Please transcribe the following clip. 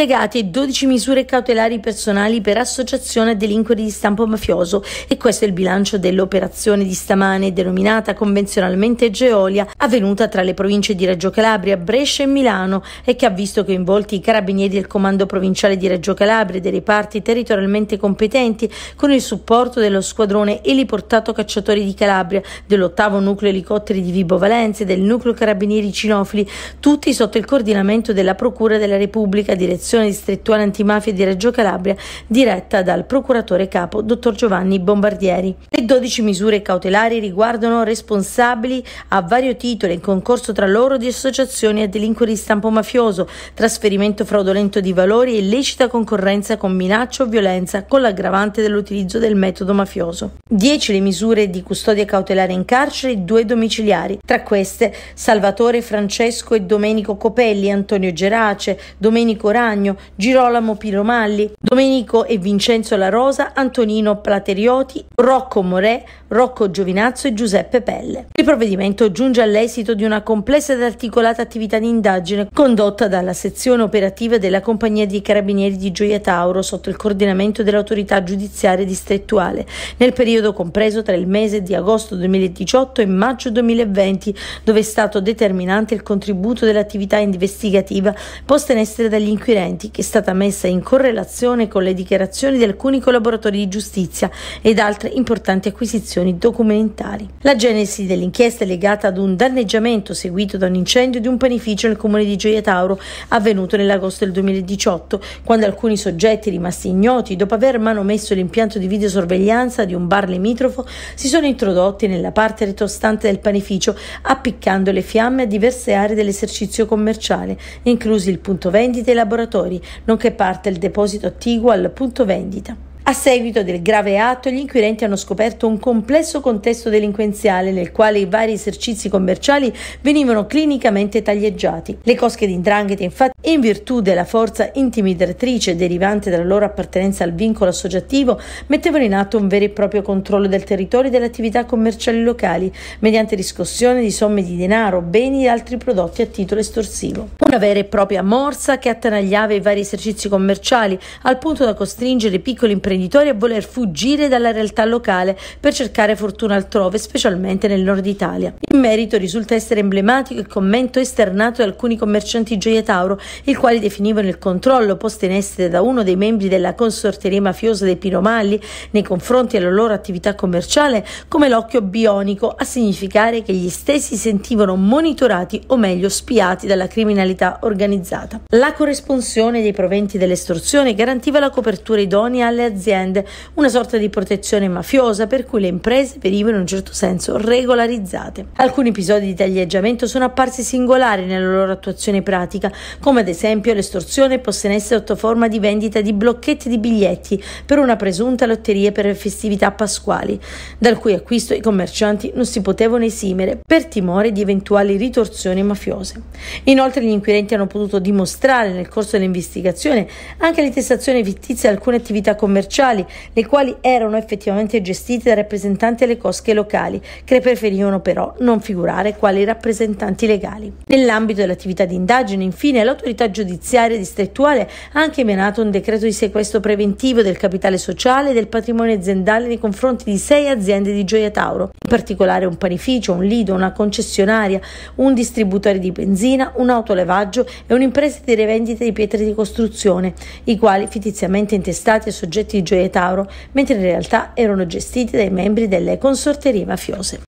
indagati 12 misure cautelari personali per associazione a delinquere di stampo mafioso e questo è il bilancio dell'operazione di stamane denominata convenzionalmente Geolia avvenuta tra le province di Reggio Calabria, Brescia e Milano e che ha visto coinvolti i carabinieri del comando provinciale di Reggio Calabria e dei reparti territorialmente competenti con il supporto dello squadrone eliportato cacciatori di Calabria, dell'ottavo nucleo elicotteri di Vibo Valenze, del nucleo carabinieri cinofili, tutti sotto il coordinamento della Procura della Repubblica direzione Commissione distrettuale antimafia di Reggio Calabria diretta dal procuratore capo dottor Giovanni Bombardieri. Le 12 misure cautelari riguardano responsabili a vario titolo in concorso tra loro di associazioni a delinquere di stampo mafioso, trasferimento fraudolento di valori e illecita concorrenza con minaccia o violenza con l'aggravante dell'utilizzo del metodo mafioso. 10 le misure di custodia cautelare in carcere e 2 domiciliari. Tra queste Salvatore Francesco e Domenico Copelli, Antonio Gerace, Domenico Rani, Castagno, Girolamo Piromalli, Domenico e Vincenzo La Rosa, Antonino Platerioti, Rocco Morè, Rocco Giovinazzo e Giuseppe Pelle. Il provvedimento giunge all'esito di una complessa ed articolata attività di indagine condotta dalla sezione operativa della Compagnia dei Carabinieri di Gioia Tauro sotto il coordinamento dell'autorità giudiziaria distrettuale nel periodo compreso tra il mese di agosto 2018 e maggio 2020 dove è stato determinante il contributo dell'attività investigativa posta in essere dagli inquirenti incidenti, che è stata messa in correlazione con le dichiarazioni di alcuni collaboratori di giustizia ed altre importanti acquisizioni documentari. La genesi dell'inchiesta è legata ad un danneggiamento seguito da un incendio di un panificio nel comune di Gioia Tauro avvenuto nell'agosto del 2018, quando alcuni soggetti rimasti ignoti, dopo aver manomesso l'impianto di videosorveglianza di un bar limitrofo, si sono introdotti nella parte retrostante del panificio, appiccando le fiamme a diverse aree dell'esercizio commerciale, inclusi il punto vendita e i laboratori consumatori, nonché parte il deposito attiguo al punto vendita. A seguito del grave atto, gli inquirenti hanno scoperto un complesso contesto delinquenziale nel quale i vari esercizi commerciali venivano clinicamente taglieggiati. Le cosche di Indrangheta, infatti, in virtù della forza intimidatrice derivante dalla loro appartenenza al vincolo associativo, mettevano in atto un vero e proprio controllo del territorio e delle attività commerciali locali, mediante riscossione di somme di denaro, beni e altri prodotti a titolo estorsivo. Una vera e propria morsa che attanagliava i vari esercizi commerciali, al punto da costringere i piccoli imprenditori imprenditori a voler fuggire dalla realtà locale per cercare fortuna altrove, specialmente nel nord Italia. In merito risulta essere emblematico il commento esternato da alcuni commercianti Gioia Tauro, i quali definivano il controllo posto in essere da uno dei membri della consorteria mafiosa dei Piromalli nei confronti della loro attività commerciale come l'occhio bionico a significare che gli stessi sentivano monitorati o meglio spiati dalla criminalità organizzata. La corresponsione dei proventi dell'estorsione garantiva la copertura idonea alle aziende aziende, una sorta di protezione mafiosa per cui le imprese venivano in un certo senso regolarizzate. Alcuni episodi di taglieggiamento sono apparsi singolari nella loro attuazione pratica, come ad esempio l'estorsione posta in essere sotto forma di vendita di blocchetti di biglietti per una presunta lotteria per festività pasquali, dal cui acquisto i commercianti non si potevano esimere per timore di eventuali ritorsioni mafiose. Inoltre gli inquirenti hanno potuto dimostrare nel corso dell'investigazione anche l'intestazione fittizia di alcune attività commerciali commerciali, le quali erano effettivamente gestite da rappresentanti alle cosche locali, che preferivano però non figurare quali rappresentanti legali. Nell'ambito dell'attività di indagine, infine, l'autorità giudiziaria distrettuale ha anche emanato un decreto di sequestro preventivo del capitale sociale e del patrimonio aziendale nei confronti di sei aziende di Gioia Tauro, in particolare un panificio, un lido, una concessionaria, un distributore di benzina, un autolevaggio e un'impresa di rivendita di pietre di costruzione, i quali fittiziamente intestati a soggetti di Gioia Tauro, mentre in realtà erano gestiti dai membri delle consorterie mafiose.